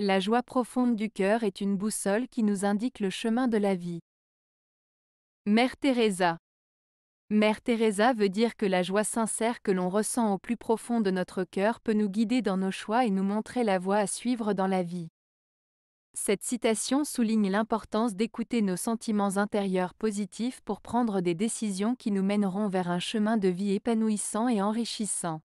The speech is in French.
La joie profonde du cœur est une boussole qui nous indique le chemin de la vie. Mère Teresa. Mère Teresa veut dire que la joie sincère que l'on ressent au plus profond de notre cœur peut nous guider dans nos choix et nous montrer la voie à suivre dans la vie. Cette citation souligne l'importance d'écouter nos sentiments intérieurs positifs pour prendre des décisions qui nous mèneront vers un chemin de vie épanouissant et enrichissant.